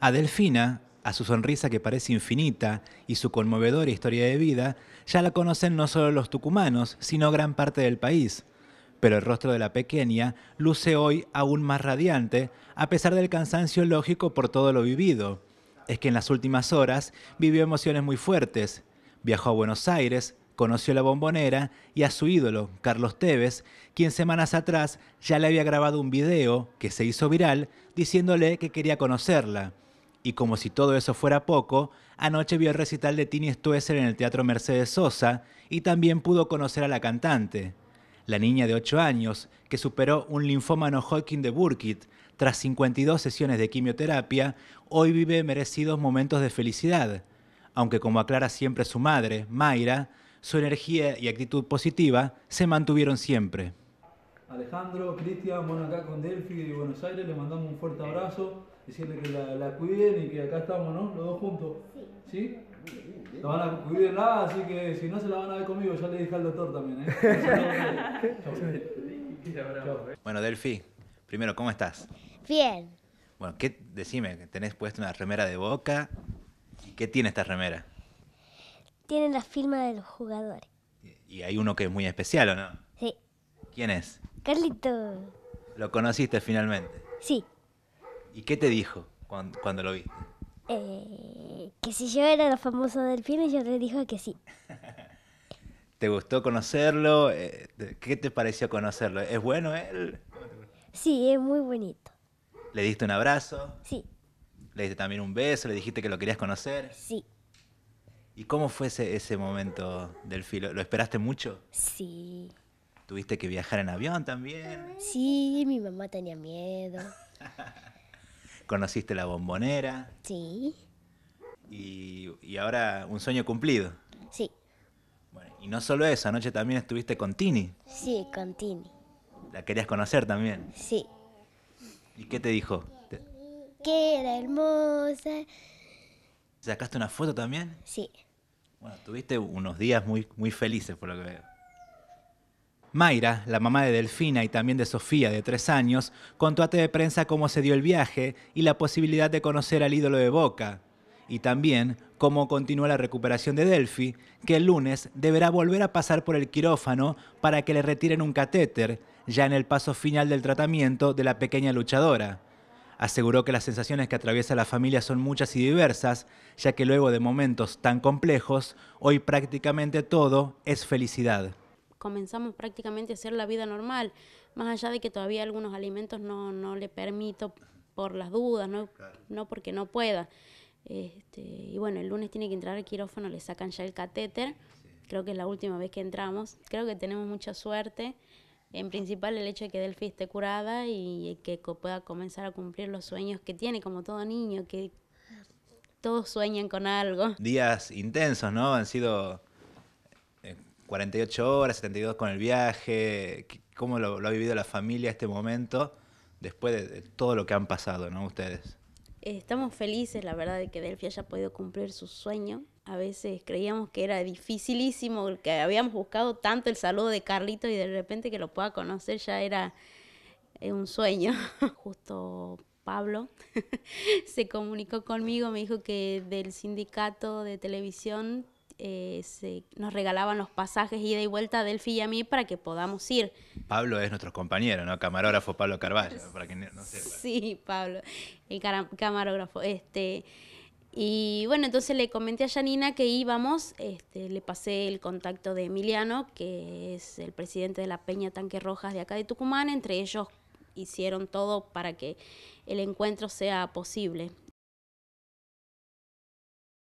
A Delfina, a su sonrisa que parece infinita y su conmovedora historia de vida, ya la conocen no solo los tucumanos, sino gran parte del país. Pero el rostro de la pequeña luce hoy aún más radiante, a pesar del cansancio lógico por todo lo vivido. Es que en las últimas horas vivió emociones muy fuertes. Viajó a Buenos Aires, conoció la bombonera y a su ídolo, Carlos Tevez, quien semanas atrás ya le había grabado un video que se hizo viral diciéndole que quería conocerla. Y como si todo eso fuera poco, anoche vio el recital de Tini Stoesser en el Teatro Mercedes Sosa y también pudo conocer a la cantante. La niña de 8 años, que superó un linfómano Hawking de Burkitt tras 52 sesiones de quimioterapia, hoy vive merecidos momentos de felicidad. Aunque como aclara siempre su madre, Mayra, su energía y actitud positiva se mantuvieron siempre. Alejandro, Cristian, bueno acá con Delfi de Buenos Aires, le mandamos un fuerte abrazo decirle que la, la, cuiden y que acá estamos, ¿no? Los dos juntos. ¿Sí? ¿Sí? No van a cuidar nada, ah, así que si no se la van a ver conmigo, ya le dije al doctor también, ¿eh? ¿eh? bueno, Delfi, primero, ¿cómo estás? Bien. Bueno, ¿qué, decime, tenés puesta una remera de boca. ¿Qué tiene esta remera? Tiene la firma de los jugadores. Y hay uno que es muy especial, ¿o no? Sí. ¿Quién es? Carlito. ¿Lo conociste finalmente? Sí. ¿Y qué te dijo cuando, lo vi? Eh, que si yo era la famosa del yo le dije que sí. ¿Te gustó conocerlo? Eh, ¿Qué te pareció conocerlo? ¿Es bueno él? Sí, es muy bonito. ¿Le diste un abrazo? Sí. ¿Le diste también un beso? ¿Le dijiste que lo querías conocer? Sí. ¿Y cómo fue ese, ese momento del filo? ¿Lo esperaste mucho? Sí. ¿Tuviste que viajar en avión también? Sí, mi mamá tenía miedo. conociste la bombonera. Sí. Y, ahora un sueño cumplido. Sí. y no solo eso, anoche también estuviste con Tini. Sí, con Tini. ¿La querías conocer también? Sí. ¿Y qué te dijo? Queda era hermosa. ¿Sacaste una foto también? Sí. Bueno, tuviste unos días muy, muy felices por lo que veo. Mayra, la mamá de Delfina y también de Sofía, de tres años, contó a TV Prensa cómo se dio el viaje y la posibilidad de conocer al ídolo de Boca, y también cómo continúa la recuperación de Delphi, que el lunes deberá volver a pasar por el quirófano para que le retiren un catéter, ya en el paso final del tratamiento de la pequeña luchadora. Aseguró que las sensaciones que atraviesa la familia son muchas y diversas, ya que luego de momentos tan complejos, hoy prácticamente todo es felicidad comenzamos prácticamente a hacer la vida normal, más allá de que todavía algunos alimentos no, le permito por las dudas, no, no porque no pueda. Este, y bueno, el lunes tiene que entrar al quirófano, le sacan ya el catéter, creo que es la última vez que entramos, creo que tenemos mucha suerte. En principal el hecho de que Delphi esté curada y que pueda comenzar a cumplir los sueños que tiene, como todo niño, que todos sueñan con algo. Días intensos, ¿no? Han sido 48 horas, 72 con el viaje, cómo lo, ha vivido la familia este momento después de, todo lo que han pasado, ¿no? Ustedes. Eh, estamos felices, la verdad, de que Delphi haya podido cumplir su sueño. A veces creíamos que era dificilísimo, que habíamos buscado tanto el saludo de Carlito y de repente que lo pueda conocer ya era eh, un sueño. Justo Pablo se comunicó conmigo, me dijo que del sindicato de televisión eh, se, nos regalaban los pasajes ida y vuelta a Delphi y a mí para que podamos ir. Pablo es nuestro compañero, ¿no? Camarógrafo Pablo Carballo, para que no Sí, Pablo, el camarógrafo. Este, y bueno, entonces le comenté a Janina que íbamos, este, le pasé el contacto de Emiliano, que es el presidente de la Peña Tanque Rojas de acá de Tucumán, entre ellos hicieron todo para que el encuentro sea posible.